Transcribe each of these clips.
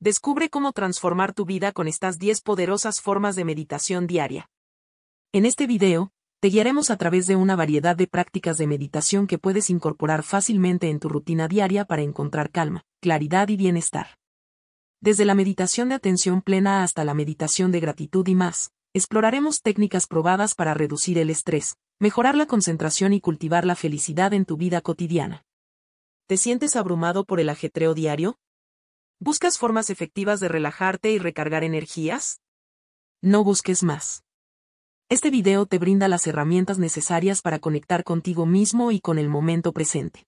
Descubre cómo transformar tu vida con estas 10 poderosas formas de meditación diaria. En este video, te guiaremos a través de una variedad de prácticas de meditación que puedes incorporar fácilmente en tu rutina diaria para encontrar calma, claridad y bienestar. Desde la meditación de atención plena hasta la meditación de gratitud y más, exploraremos técnicas probadas para reducir el estrés, mejorar la concentración y cultivar la felicidad en tu vida cotidiana. ¿Te sientes abrumado por el ajetreo diario? ¿Buscas formas efectivas de relajarte y recargar energías? No busques más. Este video te brinda las herramientas necesarias para conectar contigo mismo y con el momento presente.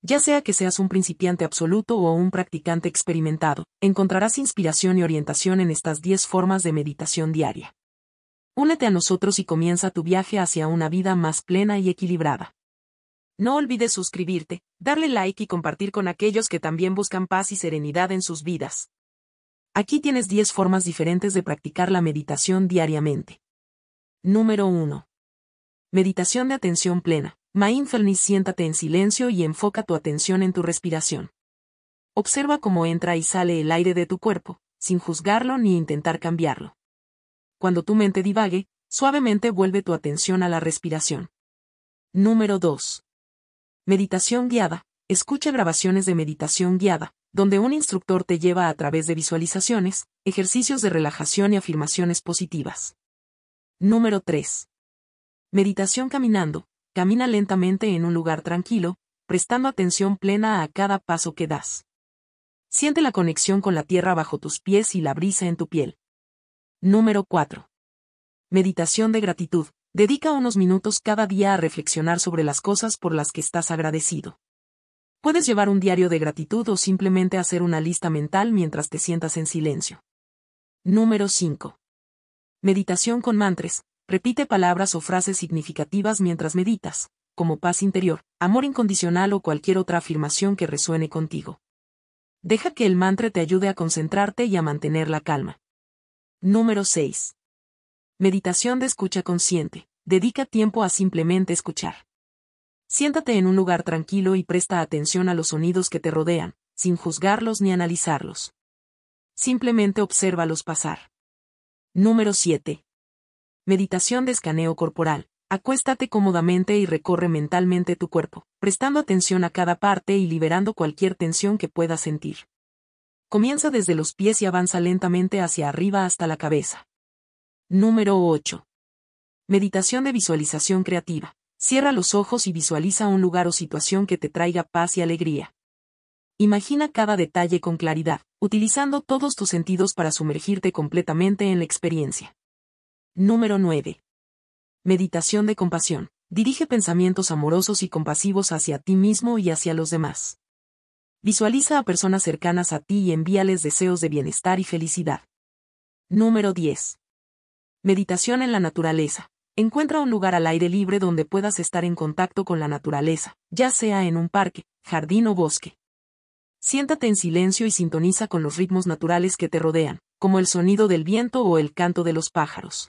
Ya sea que seas un principiante absoluto o un practicante experimentado, encontrarás inspiración y orientación en estas 10 formas de meditación diaria. Únete a nosotros y comienza tu viaje hacia una vida más plena y equilibrada. No olvides suscribirte, darle like y compartir con aquellos que también buscan paz y serenidad en sus vidas. Aquí tienes 10 formas diferentes de practicar la meditación diariamente. Número 1. Meditación de atención plena. Mindfulness siéntate en silencio y enfoca tu atención en tu respiración. Observa cómo entra y sale el aire de tu cuerpo, sin juzgarlo ni intentar cambiarlo. Cuando tu mente divague, suavemente vuelve tu atención a la respiración. Número 2. Meditación guiada. Escucha grabaciones de meditación guiada, donde un instructor te lleva a través de visualizaciones, ejercicios de relajación y afirmaciones positivas. Número 3. Meditación caminando. Camina lentamente en un lugar tranquilo, prestando atención plena a cada paso que das. Siente la conexión con la tierra bajo tus pies y la brisa en tu piel. Número 4. Meditación de gratitud. Dedica unos minutos cada día a reflexionar sobre las cosas por las que estás agradecido. Puedes llevar un diario de gratitud o simplemente hacer una lista mental mientras te sientas en silencio. Número 5. Meditación con mantras. Repite palabras o frases significativas mientras meditas, como paz interior, amor incondicional o cualquier otra afirmación que resuene contigo. Deja que el mantra te ayude a concentrarte y a mantener la calma. Número 6. Meditación de escucha consciente. Dedica tiempo a simplemente escuchar. Siéntate en un lugar tranquilo y presta atención a los sonidos que te rodean, sin juzgarlos ni analizarlos. Simplemente obsérvalos pasar. Número 7. Meditación de escaneo corporal. Acuéstate cómodamente y recorre mentalmente tu cuerpo, prestando atención a cada parte y liberando cualquier tensión que puedas sentir. Comienza desde los pies y avanza lentamente hacia arriba hasta la cabeza. Número 8. Meditación de visualización creativa. Cierra los ojos y visualiza un lugar o situación que te traiga paz y alegría. Imagina cada detalle con claridad, utilizando todos tus sentidos para sumergirte completamente en la experiencia. Número 9. Meditación de compasión. Dirige pensamientos amorosos y compasivos hacia ti mismo y hacia los demás. Visualiza a personas cercanas a ti y envíales deseos de bienestar y felicidad. Número 10. Meditación en la naturaleza. Encuentra un lugar al aire libre donde puedas estar en contacto con la naturaleza, ya sea en un parque, jardín o bosque. Siéntate en silencio y sintoniza con los ritmos naturales que te rodean, como el sonido del viento o el canto de los pájaros.